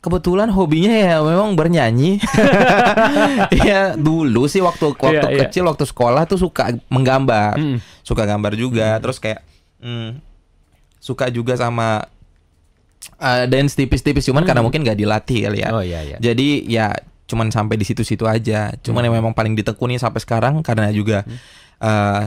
kebetulan hobinya ya memang bernyanyi. ya dulu sih waktu waktu yeah, iya. kecil yeah. waktu sekolah tuh suka menggambar, mm. suka gambar juga. Mm. Terus kayak mm, suka juga sama uh, dance tipis-tipis cuman mm. karena hmm. mungkin gak dilatih kali ya. Oh yeah, Yeah. Jadi ya cuman sampai di situ-situ aja. Cuman mm. yang hmm. memang paling ditekuni sampai sekarang karena juga mm. uh,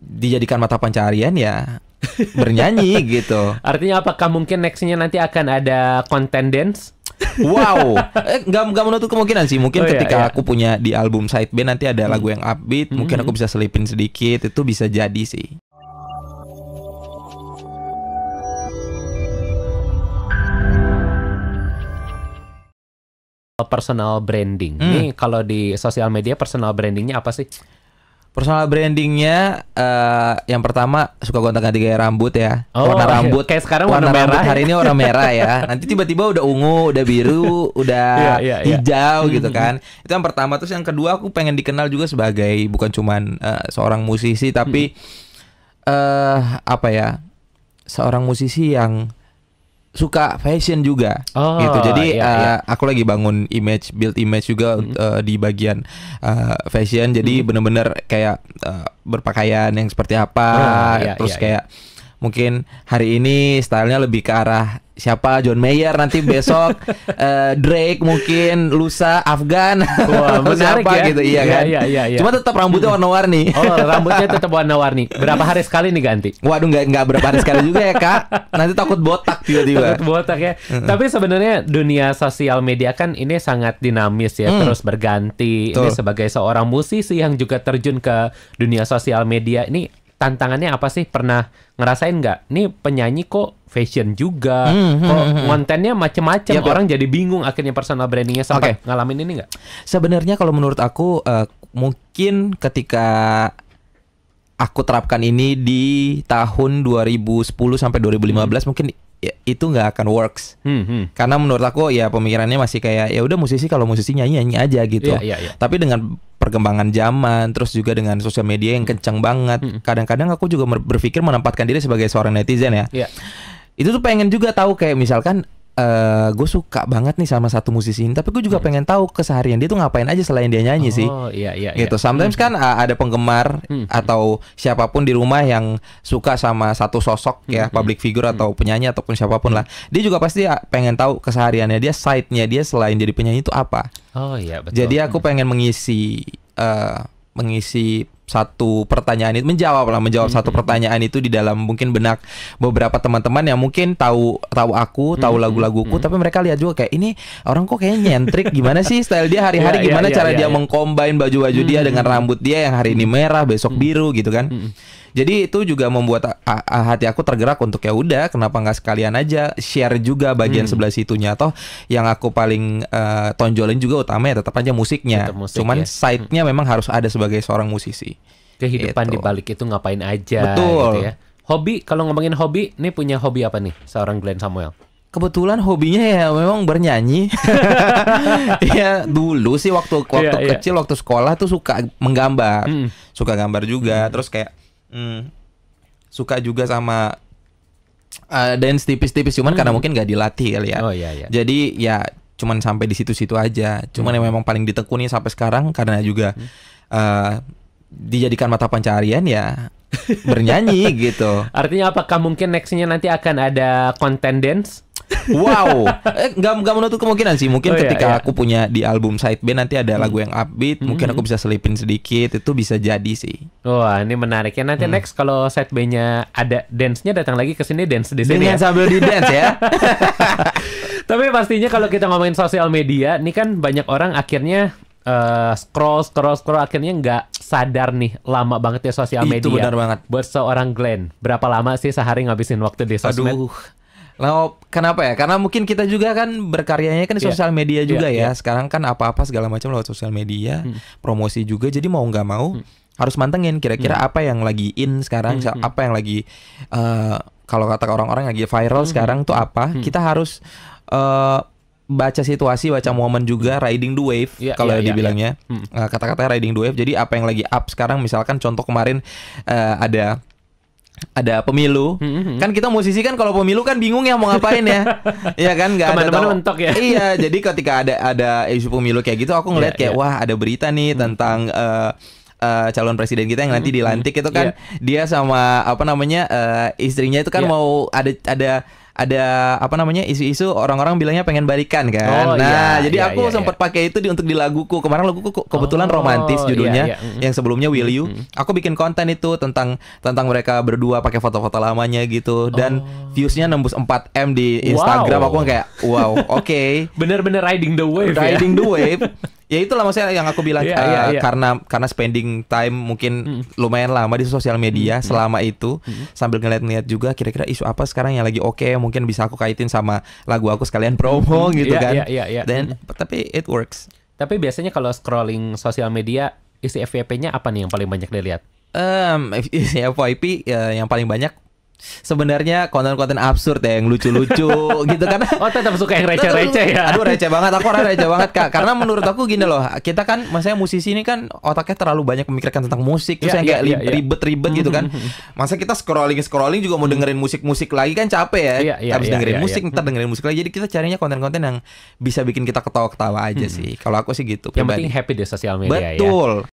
dijadikan mata pencarian ya bernyanyi gitu. Artinya apakah mungkin nextnya nanti akan ada konten dance? Wow, eh, nggak nggak menutup kemungkinan sih. Mungkin oh, iya, ketika iya, aku punya di album side B nanti ada lagu hmm. yang upbeat, hmm. mungkin aku bisa selipin sedikit. Itu bisa jadi sih. personal branding. Hmm. Nih kalau di sosial media personal brandingnya apa sih? Personal brandingnya uh, yang pertama suka gonta-ganti gaya rambut ya. Oh, warna rambut. Kayak sekarang warna, warna merah. Rambut, ya. hari ini warna merah ya. Nanti tiba-tiba udah ungu, udah biru, udah yeah, yeah, iya. hijau gitu hmm. kan. Itu yang pertama. Terus yang kedua aku pengen dikenal juga sebagai bukan cuman uh, seorang musisi tapi hmm. eh uh, apa ya? Seorang musisi yang suka fashion juga oh, gitu jadi iya, eh, iya. Uh, aku lagi bangun image build image juga mm -hmm. uh, di bagian uh, fashion jadi mm -hmm. bener-bener kayak uh, berpakaian yang seperti apa oh, iya, terus iya, iya. kayak mungkin hari ini stylenya lebih ke arah siapa John Mayer nanti besok uh, Drake mungkin lusa Afgan Wah, siapa ya. gitu iya, iya kan iya, iya, iya. cuma tetap rambutnya warna-warni oh rambutnya tetap warna-warni berapa hari sekali nih ganti waduh nggak nggak berapa hari sekali juga ya kak nanti takut botak tiba-tiba takut botak ya tapi sebenarnya dunia sosial media kan ini sangat dinamis ya mm. terus berganti ini sebagai seorang musisi yang juga terjun ke dunia sosial media ini tantangannya apa sih? Pernah ngerasain nggak? Nih penyanyi kok fashion juga, hmm, hmm, kok hmm, hmm, kontennya macem-macem. Yep, iya, Orang yep. jadi bingung akhirnya personal brandingnya sempat okay. ngalamin ini nggak? Sebenarnya kalau menurut aku uh, mungkin ketika aku terapkan ini di tahun 2010 sampai 2015 hmm. mungkin ya, itu nggak akan works hmm, hmm. karena menurut aku ya pemikirannya masih kayak ya udah musisi kalau musisi nyanyi nyanyi aja gitu yeah, yeah, yeah. tapi dengan perkembangan zaman terus juga dengan sosial media yang hmm. kencang banget hmm. kadang-kadang aku juga berpikir menempatkan diri sebagai seorang netizen ya yeah. itu tuh pengen juga tahu kayak misalkan uh, eh, gue suka banget nih sama satu musisi ini tapi gue juga hmm. pengen tahu keseharian dia tuh ngapain aja selain dia nyanyi oh, sih iya, iya, gitu iya. sometimes hmm. kan uh, ada penggemar hmm, hmm. atau siapapun di rumah yang suka sama satu sosok hmm. ya public figure hmm. atau penyanyi ataupun siapapun lah dia juga pasti eh, pengen tahu kesehariannya dia side-nya dia selain jadi penyanyi itu apa oh iya betul jadi aku pengen mengisi uh, mengisi satu pertanyaan itu menjawab lah menjawab mm -hmm. satu hmm, hmm. pertanyaan itu di dalam mungkin benak beberapa teman-teman yang mungkin tahu tahu aku hmm, tahu mm -hmm. lagu-laguku mm -hmm. tapi mereka lihat juga kayak ini orang kok kayaknya nyentrik gimana sih style dia hari-hari yeah, gimana yeah, cara yeah, dia yeah. mengcombine baju-baju mm -hmm. dia dengan rambut dia yang hari ini merah besok mm -hmm. biru gitu kan mm -hmm jadi itu juga membuat ah, ah, ah, hati aku tergerak untuk ya udah kenapa nggak sekalian aja share juga bagian hmm. sebelah situnya toh yang aku paling uh, tonjolin juga ya tetap aja musiknya. musik, Cuman ya. side-nya hmm. memang harus ada sebagai seorang musisi. Kehidupan gitu. di balik itu ngapain aja Betul. gitu ya. Hobi kalau ngomongin hobi, nih punya hobi apa nih seorang Glenn Samuel? kebetulan hobinya ya memang bernyanyi. ya dulu sih waktu waktu yeah, iya. kecil yeah. waktu sekolah tuh suka menggambar, mm. suka gambar juga. Mm. Terus kayak Hmm. Suka juga sama uh, dance tipis-tipis cuman hmm. karena mungkin gak dilatih kali ya. Oh iya iya. Jadi ya cuman sampai di situ-situ aja. Cuman hmm. yang memang paling ditekuni sampai sekarang karena juga hmm. uh, dijadikan mata pencarian ya bernyanyi gitu. Artinya apakah mungkin nextnya nanti akan ada konten dance? Wow, eh, nggak nggak menutup kemungkinan sih. Mungkin oh, iya, ketika iya, aku punya di album side B nanti ada lagu hmm. yang upbeat, hmm. mungkin aku bisa selipin sedikit. Itu bisa jadi sih. Wah, ini menarik ya. Nanti hmm. next kalau side B-nya ada dance-nya datang lagi ke sini dance di sini. Dengan ya. sambil di dance ya. Tapi pastinya kalau kita ngomongin sosial media, ini kan banyak orang akhirnya uh, scroll scroll scroll akhirnya nggak sadar nih lama banget ya sosial media. Itu benar banget. Buat seorang Glenn, berapa lama sih sehari ngabisin waktu di sosmed? Aduh, Nah, kenapa ya? Karena mungkin kita juga kan berkaryanya kan di yeah. sosial media juga yeah, ya. Yeah. Sekarang kan apa-apa segala macam lewat sosial media, hmm. promosi juga. Jadi mau nggak mau hmm. harus mantengin kira-kira hmm. apa yang lagi in sekarang, hmm. hmm. apa yang lagi uh, kalau kata orang-orang lagi viral hmm, hmm. sekarang tuh apa? Hmm. Kita harus uh, baca situasi, baca hmm. momen juga riding the wave yeah, kalau yeah, iya, dibilangnya. Yeah, Hmm. Eh, kata-kata riding the wave. Jadi apa yang lagi up sekarang misalkan contoh kemarin uh, ada ada pemilu hmm, hmm, hmm kan kita musisi kan kalau pemilu kan bingung ya mau ngapain ya Iya kan nggak ada tahu. mentok ya iya jadi ketika ada ada isu pemilu kayak gitu aku ngeliat yeah, kayak yeah. wah ada berita nih hmm, hmm. tentang uh, Uh, calon presiden kita yang nanti hmm, dilantik mm-hmm. itu kan yeah. dia sama apa namanya uh, istrinya itu kan yeah. mau ada ada ada apa namanya isu-isu orang-orang bilangnya pengen balikan kan. Oh, nah, iya, jadi iya, aku iya, sempat iya. pakai itu di, untuk di laguku. Kemarin laguku kebetulan oh, romantis iya, judulnya iya, iya. yang sebelumnya Will You. Mm -hmm. Aku bikin konten itu tentang tentang mereka berdua pakai foto-foto lamanya gitu dan oh. viewsnya nembus 4M di Instagram. Wow. Aku kayak wow, oke. Okay. Bener-bener riding the wave. Ya. Riding ya? the wave. ya itulah maksudnya yang aku bilang yeah, uh, yeah, yeah. karena karena spending time mungkin mm. lumayan lama di sosial media mm, mm. selama itu mm. sambil ngeliat-ngeliat juga kira-kira isu apa sekarang yang lagi oke okay, mungkin bisa aku kaitin sama lagu aku sekalian promo mm. mm. gitu yeah, kan. yeah, yeah, yeah, Dan mm. tapi it works. Tapi biasanya kalau scrolling sosial media isi FYP-nya apa nih yang paling banyak dilihat? Um, isi FYP uh, eh, yang paling banyak sebenarnya konten-konten absurd ya yang lucu-lucu gitu kan oh tetap suka yang receh-receh ya aduh receh banget aku orang receh banget kak karena menurut aku gini loh kita kan maksudnya musisi ini kan otaknya terlalu banyak memikirkan tentang musik terus yeah, yang iya, kayak yeah, yeah. ribet-ribet gitu kan mm-hmm. masa kita scrolling scrolling juga mau mm-hmm. dengerin musik-musik lagi kan capek ya yeah, yeah, habis yeah, dengerin yeah, musik yeah. ntar dengerin musik lagi jadi kita carinya konten-konten yang bisa bikin kita ketawa-ketawa aja hmm. sih kalau aku sih gitu yang penting happy di sosial media ya. betul ya.